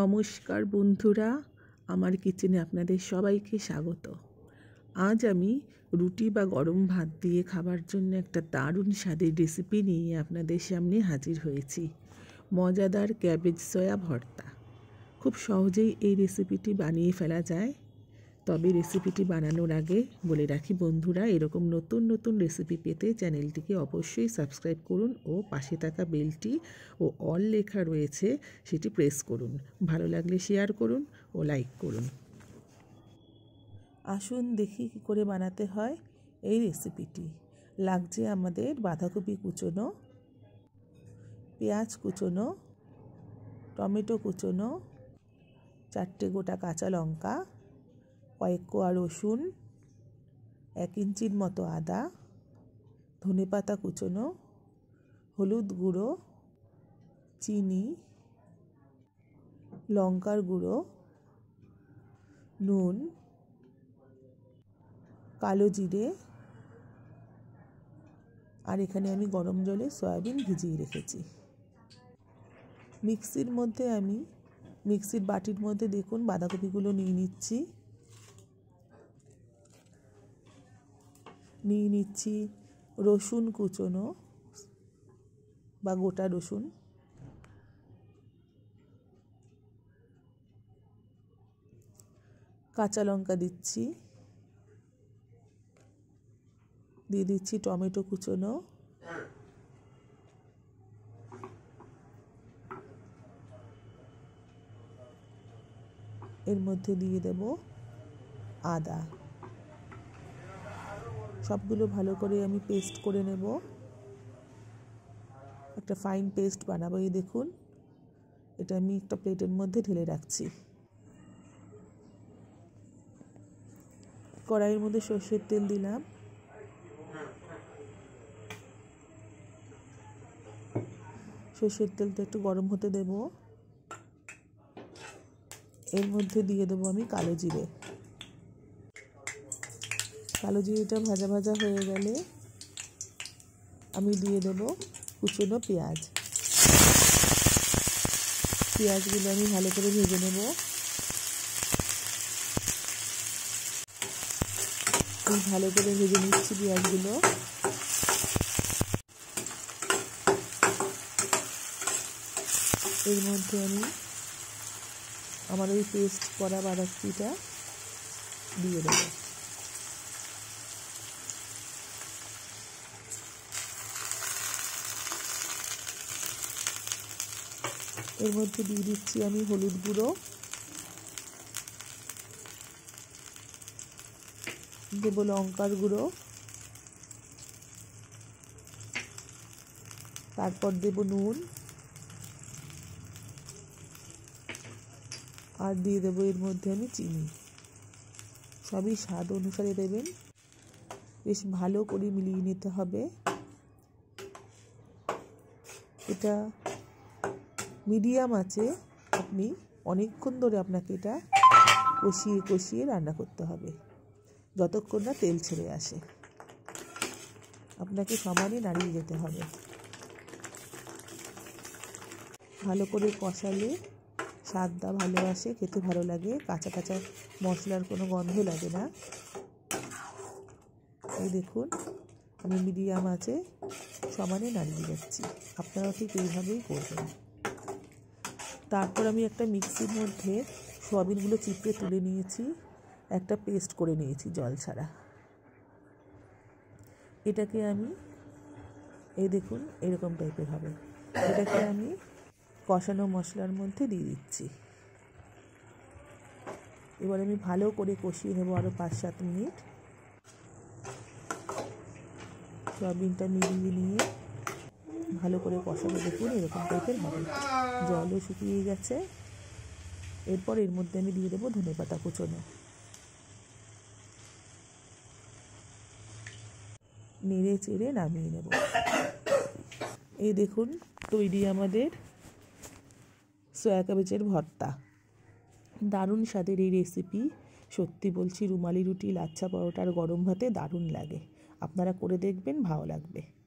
নমস্কার বন্ধুরা আমার কিচেনে আপনাদের সবাইকে স্বাগত আজ আমি রুটি বা গরম ভাত দিয়ে খাবার জন্য একটা দারুণ স্বাদের রেসিপি নিয়ে আপনাদের সামনে হাজির হয়েছি মজাদার ক্যাবেজ সয়া ভর্তা খুব সহজেই এই রেসিপিটি বানিয়ে ফেলা যায় তবে রেসিপিটি বানানোর আগে বলে রাখি বন্ধুরা এরকম নতুন নতুন রেসিপি পেতে চ্যানেলটিকে অবশ্যই সাবস্ক্রাইব করুন ও পাশে থাকা বেলটি ও অল লেখা রয়েছে সেটি প্রেস করুন ভালো লাগলে শেয়ার করুন ও লাইক করুন আসুন দেখি কী করে বানাতে হয় এই রেসিপিটি লাগছে আমাদের বাঁধাকপি কুচোনো পেঁয়াজ কুচোনো টমেটো কুচোনো চারটে গোটা কাঁচা লঙ্কা কয়েক কোয়া রসুন এক ইঞ্চির মতো আদা ধনে পাতা কুচনো হলুদ গুঁড়ো চিনি লঙ্কার গুঁড়ো নুন কালো জিরে আর এখানে আমি গরম জলে সয়াবিন ভিজিয়ে রেখেছি মিক্সির মধ্যে আমি মিক্সির বাটির মধ্যে দেখুন বাঁধাকপিগুলো নিয়ে নিচ্ছি নিয়ে নিচ্ছি রসুন কুচোনো বা গোটা রসুন কাঁচা লঙ্কা দিচ্ছি দিয়ে দিচ্ছি টমেটো কুচোনো এর মধ্যে দিয়ে দেব আদা সবগুলো ভালো করে আমি পেস্ট করে নেব একটা ফাইন পেস্ট বানাবো এই দেখুন এটা আমি একটা প্লেটের মধ্যে ঢেলে রাখছি কড়াইয়ের মধ্যে সর্ষের তেল দিলাম সর্ষের তেলটা একটু গরম হতে দেব এর মধ্যে দিয়ে দেবো আমি কালো জিরে কালো জিরেটা ভাজা ভাজা হয়ে গেলে আমি দিয়ে দেব কুচনো পেঁয়াজ পেঁয়াজগুলো আমি ভালো করে ভেজে নেব ভালো করে ভেজে নিচ্ছি পেঁয়াজগুলো এর মধ্যে আমি আমার ওই পেস্ট করা বাঁধাকপিটা দিয়ে দেবো এর মধ্যে দিয়ে দিচ্ছি আমি হলুদ গুঁড়ো দেব লঙ্কার গুঁড়ো তারপর দেব নুন আর দিয়ে দেবো এর মধ্যে আমি চিনি সবই স্বাদ অনুসারে দেবেন বেশ ভালো করে মিলিয়ে নিতে হবে এটা মিডিয়াম আছে আপনি অনেকক্ষণ ধরে আপনাকে এটা কষিয়ে কষিয়ে রান্না করতে হবে যতক্ষণ না তেল ছেড়ে আসে আপনাকে সমানে নাড়িয়ে যেতে হবে ভালো করে কষালে স্বাদটা ভালো আসে খেতে ভালো লাগে কাঁচা কাঁচা মশলার কোনো গন্ধ লাগে না এই দেখুন আমি মিডিয়াম আছে সমানে নাড়িয়ে যাচ্ছি আপনারা ঠিক এইভাবেই করবেন তারপর আমি একটা মিক্সির মধ্যে সোয়াবিনগুলো চিপড়ে তুলে নিয়েছি একটা পেস্ট করে নিয়েছি জল ছাড়া এটাকে আমি এই দেখুন এরকম টাইপের হবে এটাকে আমি কষানো মশলার মধ্যে দিয়ে দিচ্ছি এবার আমি ভালো করে কষিয়ে নেবো আরও পাঁচ সাত মিনিট সোয়াবিনটা মিলিয়ে নিয়ে ভালো করে কষানো দেখুন এরকম টাইপের হবে জলও শুকিয়ে গেছে এরপর এর মধ্যে আমি দিয়ে দেবো ধনে পাতা কুচনো নেড়ে চেড়ে নামিয়ে নেব এই দেখুন তৈরি আমাদের সয়া কাবেজের ভর্তা দারুণ স্বাদের এই রেসিপি সত্যি বলছি রুমালি রুটি লাচ্ছা পরোটা আর গরম ভাতে দারুণ লাগে আপনারা করে দেখবেন ভালো লাগবে